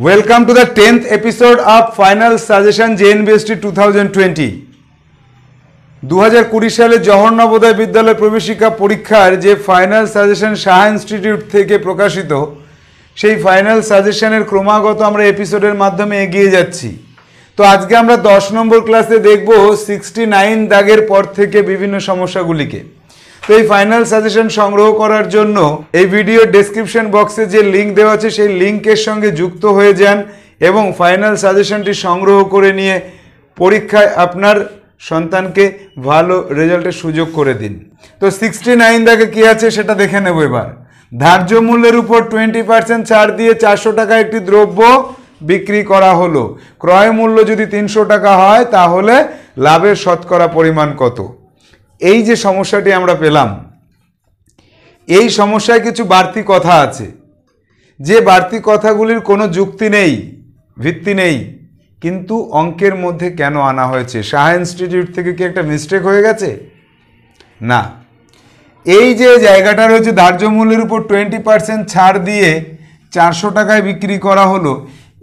welcome to Welcome to the 10th episode of Final two thousand twenty দু হাজার কুড়ি সালে জওহর নবোদয় বিদ্যালয় প্রবেশিকা পরীক্ষার যে ফাইনাল সাজেশন সাহা ইনস্টিটিউট থেকে প্রকাশিত সেই ফাইনাল সাজেশনের ক্রমাগত আমরা এপিসোডের মাধ্যমে এগিয়ে যাচ্ছি তো আজকে আমরা দশ নম্বর ক্লাসে দেখব সিক্সটি নাইন দাগের পর থেকে বিভিন্ন সমস্যাগুলিকে তো এই ফাইনাল সাজেশন সংগ্রহ করার জন্য এই ভিডিও ডেসক্রিপশন বক্সে যে লিঙ্ক দেওয়া আছে সেই লিঙ্কের সঙ্গে যুক্ত হয়ে যান এবং ফাইনাল সাজেশনটি সংগ্রহ করে নিয়ে পরীক্ষায় আপনার সন্তানকে ভালো রেজাল্টের সুযোগ করে দিন তো সিক্সটি নাইন দাগে কী আছে সেটা দেখে নেব এবার ধার্য মূল্যের উপর টোয়েন্টি পার্সেন্ট ছাড় দিয়ে চারশো টাকা একটি দ্রব্য বিক্রি করা হলো ক্রয় মূল্য যদি তিনশো টাকা হয় তাহলে লাভের শতকরা পরিমাণ কত এই যে সমস্যাটি আমরা পেলাম এই সমস্যায় কিছু বাড়তি কথা আছে যে বাড়তি কথাগুলির কোনো যুক্তি নেই ভিত্তি নেই কিন্তু অঙ্কের মধ্যে কেন আনা হয়েছে শাহা ইনস্টিটিউট থেকে কি একটা মিস্টেক হয়ে গেছে না এই যে জায়গাটা রয়েছে দাহ্য মূল্যের উপর টোয়েন্টি পার্সেন্ট ছাড় দিয়ে চারশো টাকায় বিক্রি করা হলো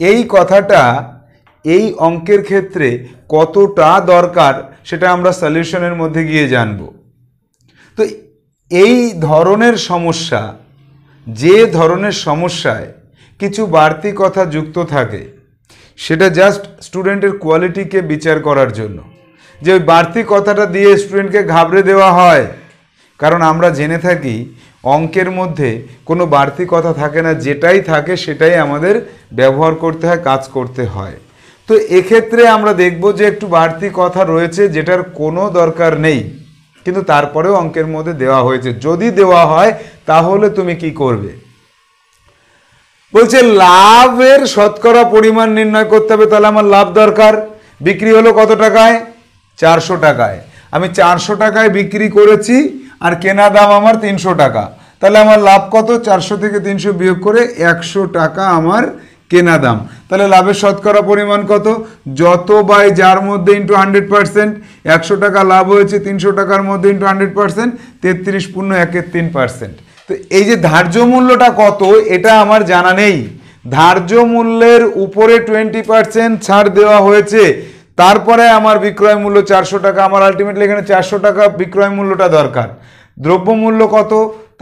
এই কথাটা এই অঙ্কের ক্ষেত্রে কতটা দরকার সেটা আমরা সলিউশনের মধ্যে গিয়ে জানব তো এই ধরনের সমস্যা যে ধরনের সমস্যায় কিছু বাড়তি কথা যুক্ত থাকে সেটা জাস্ট স্টুডেন্টের কোয়ালিটিকে বিচার করার জন্য যে ওই বাড়তি কথাটা দিয়ে স্টুডেন্টকে ঘাবড়ে দেওয়া হয় কারণ আমরা জেনে থাকি অঙ্কের মধ্যে কোনো বাড়তি কথা থাকে না যেটাই থাকে সেটাই আমাদের ব্যবহার করতে হয় কাজ করতে হয় তো এক্ষেত্রে আমরা দেখব যে একটু বাড়তি কথা রয়েছে যেটার কোনো দরকার নেই কিন্তু তারপরেও অঙ্কের মধ্যে দেওয়া হয়েছে যদি দেওয়া হয় তাহলে তুমি কি করবে বলছে লাভের শতকরা পরিমাণ নির্ণয় করতে হবে তাহলে আমার লাভ দরকার বিক্রি হলো কত টাকায় চারশো টাকায় আমি চারশো টাকায় বিক্রি করেছি আর কেনা দাম আমার তিনশো টাকা তাহলে আমার লাভ কত চারশো থেকে তিনশো বিয়োগ করে একশো টাকা আমার কেনা দাম তাহলে লাভের শতকরা পরিমাণ কত যত বাই যার মধ্যে ইন্টু হান্ড্রেড পার্সেন্ট একশো টাকা লাভ হয়েছে তিনশো টাকার মধ্যে ইন্টু হান্ড্রেড পার্সেন্ট তেত্রিশ পূর্ণ একের তিন পার্সেন্ট তো এই যে ধার্য মূল্যটা কত এটা আমার জানা নেই ধার্য মূল্যের উপরে টোয়েন্টি পার্সেন্ট ছাড় দেওয়া হয়েছে তারপরে আমার বিক্রয় মূল্য চারশো টাকা আমার আলটিমেটলি এখানে চারশো টাকা বিক্রয় মূল্যটা দরকার দ্রব্যমূল্য কত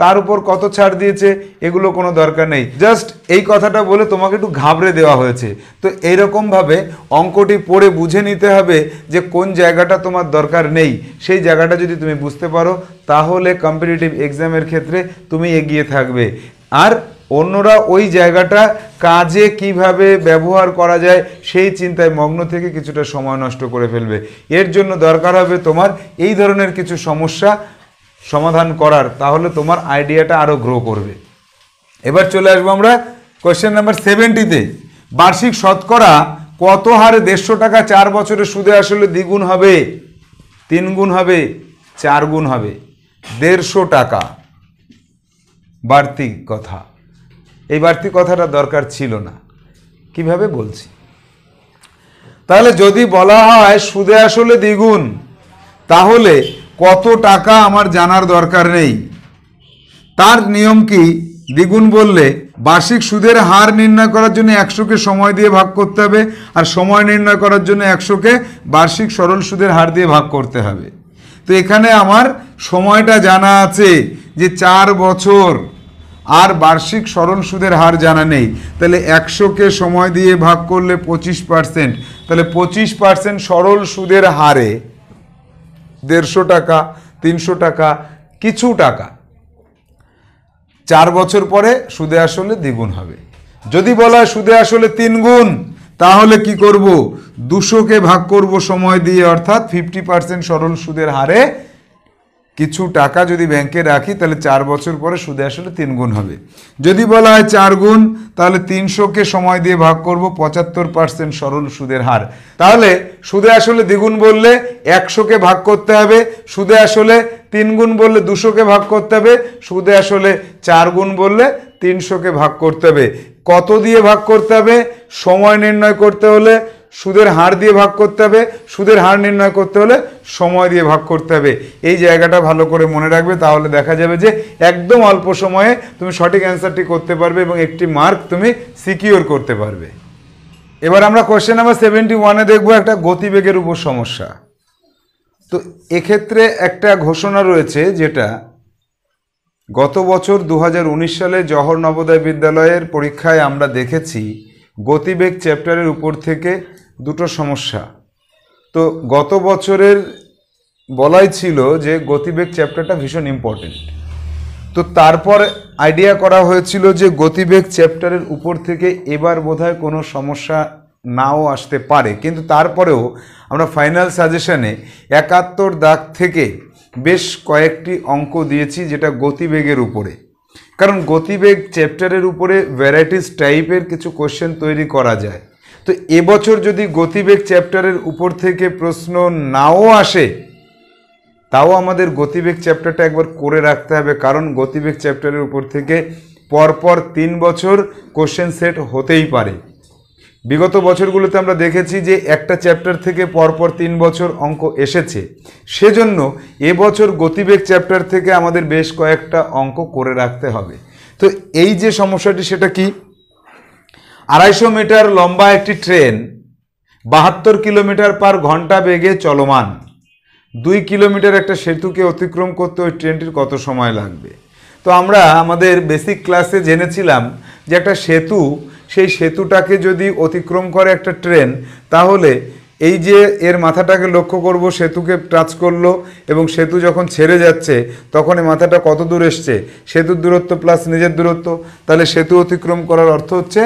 তার উপর কত ছাড় দিয়েছে এগুলো কোনো দরকার নেই জাস্ট এই কথাটা বলে তোমাকে একটু ঘাবড়ে দেওয়া হয়েছে তো এইরকমভাবে অঙ্কটি পড়ে বুঝে নিতে হবে যে কোন জায়গাটা তোমার দরকার নেই সেই জায়গাটা যদি তুমি বুঝতে পারো তাহলে কম্পিটিটিভ এক্সামের ক্ষেত্রে তুমি এগিয়ে থাকবে আর অন্যরা ওই জায়গাটা কাজে কিভাবে ব্যবহার করা যায় সেই চিন্তায় মগ্ন থেকে কিছুটা সময় নষ্ট করে ফেলবে এর জন্য দরকার হবে তোমার এই ধরনের কিছু সমস্যা সমাধান করার তাহলে তোমার আইডিয়াটা আরও গ্রো করবে এবার চলে আসবো আমরা কোয়েশ্চেন নাম্বার সেভেন্টিতে বার্ষিক শতকরা কত হারে দেড়শো টাকা চার বছরে সুদে আসলে দ্বিগুণ হবে তিন গুণ হবে চার গুণ হবে দেড়শো টাকা বাড়তি কথা এই বাড়তি কথাটা দরকার ছিল না কিভাবে বলছি তাহলে যদি বলা হয় সুদে আসলে দ্বিগুণ তাহলে কত টাকা আমার জানার দরকার নেই তার নিয়ম কি দ্বিগুণ বললে বার্ষিক সুদের হার নির্ণয় করার জন্য একশোকে সময় দিয়ে ভাগ করতে হবে আর সময় নির্ণয় করার জন্য একশোকে বার্ষিক সরল সুদের হার দিয়ে ভাগ করতে হবে তো এখানে আমার সময়টা জানা আছে যে চার বছর আর বার্ষিক সরল সুদের হার জানা নেই তাহলে একশোকে সময় দিয়ে ভাগ করলে পঁচিশ পার্সেন্ট তাহলে পঁচিশ পার্সেন্ট সরল সুদের হারে দেড়শো টাকা তিনশো টাকা কিছু টাকা চার বছর পরে সুদে আসলে দ্বিগুণ হবে যদি বলা হয় সুদে আসলে তিন গুণ তাহলে কি করব দুশোকে ভাগ করব সময় দিয়ে অর্থাৎ ফিফটি পার্সেন্ট সরল সুদের হারে কিছু টাকা যদি ব্যাংকে রাখি তাহলে চার বছর পরে সুদে আসলে তিন গুণ হবে যদি বলা হয় চার গুণ তাহলে তিনশোকে সময় দিয়ে ভাগ করব পঁচাত্তর পার্সেন্ট সরল সুদের হার তাহলে সুদে আসলে দ্বিগুণ বললে একশোকে ভাগ করতে হবে সুদে আসলে তিন গুণ বললে দুশোকে ভাগ করতে হবে সুদে আসলে চার গুণ বললে তিনশোকে ভাগ করতে হবে কত দিয়ে ভাগ করতে হবে সময় নির্ণয় করতে হলে সুদের হার দিয়ে ভাগ করতে হবে সুদের হার নির্ণয় করতে হলে সময় দিয়ে ভাগ করতে হবে এই জায়গাটা ভালো করে মনে রাখবে তাহলে দেখা যাবে যে একদম অল্প সময়ে তুমি সঠিক অ্যান্সারটি করতে পারবে এবং একটি মার্ক তুমি সিকিওর করতে পারবে এবার আমরা কোয়েশ্চেন নাম্বার সেভেন্টি ওয়ানে দেখবো একটা গতিবেগের উপর সমস্যা তো এক্ষেত্রে একটা ঘোষণা রয়েছে যেটা গত বছর দু সালে জহর নবোদয় বিদ্যালয়ের পরীক্ষায় আমরা দেখেছি গতিবেগ চ্যাপ্টারের উপর থেকে দুটো সমস্যা তো গত বছরের বলাই ছিল যে গতিবেগ চ্যাপ্টারটা ভীষণ ইম্পর্টেন্ট তো তারপর আইডিয়া করা হয়েছিল যে গতিবেগ চ্যাপ্টারের উপর থেকে এবার বোধহয় কোনো সমস্যা নাও আসতে পারে কিন্তু তারপরেও আমরা ফাইনাল সাজেশনে একাত্তর দাগ থেকে বেশ কয়েকটি অঙ্ক দিয়েছি যেটা গতিবেগের উপরে কারণ গতিবেগ চ্যাপ্টারের উপরে ভ্যারাইটিস টাইপের কিছু কোশ্চেন তৈরি করা যায় তো এবছর যদি গতিবেগ চ্যাপ্টারের উপর থেকে প্রশ্ন নাও আসে তাও আমাদের গতিবেগ চ্যাপ্টারটা একবার করে রাখতে হবে কারণ গতিবেগ চ্যাপ্টারের উপর থেকে পরপর তিন বছর কোশ্চেন সেট হতেই পারে বিগত বছরগুলোতে আমরা দেখেছি যে একটা চ্যাপ্টার থেকে পরপর তিন বছর অঙ্ক এসেছে সেজন্য এবছর গতিবেগ চ্যাপ্টার থেকে আমাদের বেশ কয়েকটা অঙ্ক করে রাখতে হবে তো এই যে সমস্যাটি সেটা কি আড়াইশো মিটার লম্বা একটি ট্রেন বাহাত্তর কিলোমিটার পার ঘন্টা বেগে চলমান দুই কিলোমিটার একটা সেতুকে অতিক্রম করতে ওই ট্রেনটির কত সময় লাগবে তো আমরা আমাদের বেসিক ক্লাসে জেনেছিলাম যে একটা সেতু সেই সেতুটাকে যদি অতিক্রম করে একটা ট্রেন তাহলে এই যে এর মাথাটাকে লক্ষ্য করব সেতুকে টাচ করলো এবং সেতু যখন ছেড়ে যাচ্ছে তখন এই মাথাটা কত দূর এসছে সেতুর দূরত্ব প্লাস নিজের দূরত্ব তাহলে সেতু অতিক্রম করার অর্থ হচ্ছে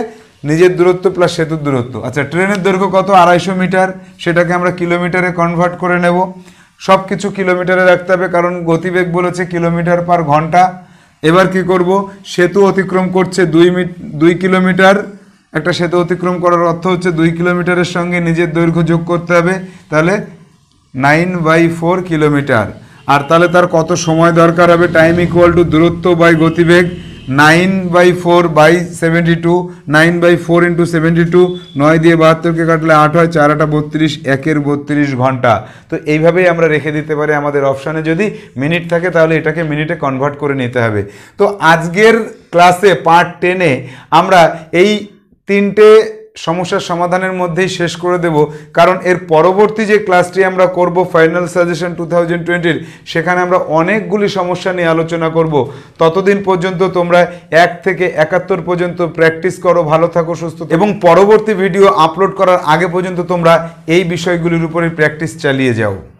নিজের দূরত্ব প্লাস সেতুর দূরত্ব আচ্ছা ট্রেনের দৈর্ঘ্য কত আড়াইশো মিটার সেটাকে আমরা কিলোমিটারে কনভার্ট করে নেব সব কিছু কিলোমিটারে রাখতে হবে কারণ গতিবেগ বলেছে কিলোমিটার পার ঘন্টা এবার কি করব সেতু অতিক্রম করছে দুই মিট দুই কিলোমিটার একটা সেতু অতিক্রম করার অর্থ হচ্ছে দুই কিলোমিটারের সঙ্গে নিজের দৈর্ঘ্য যোগ করতে হবে তাহলে নাইন বাই ফোর কিলোমিটার আর তাহলে তার কত সময় দরকার হবে টাইম ইকুয়াল টু দূরত্ব বাই গতিবেগ nine by four by seventy two nine by four into seventy two নয় দিয়ে বাহাত্তরকে কাটলে আট হয় চার আটা বত্রিশ একের বত্রিশ ঘন্টা তো এইভাবেই আমরা রেখে দিতে পারি আমাদের অপশানে যদি মিনিট থাকে তাহলে এটাকে মিনিটে কনভার্ট করে নিতে হবে তো আজকের ক্লাসে পার্ট টেনে আমরা এই তিনটে সমস্যার সমাধানের মধ্যেই শেষ করে দেব কারণ এর পরবর্তী যে ক্লাসটি আমরা করব ফাইনাল সাজেশন টু থাউজেন্ড টোয়েন্টির সেখানে আমরা অনেকগুলি সমস্যা নিয়ে আলোচনা করব ততদিন পর্যন্ত তোমরা এক থেকে একাত্তর পর্যন্ত প্র্যাকটিস করো ভালো থাকো সুস্থ এবং পরবর্তী ভিডিও আপলোড করার আগে পর্যন্ত তোমরা এই বিষয়গুলির উপরে প্র্যাকটিস চালিয়ে যাও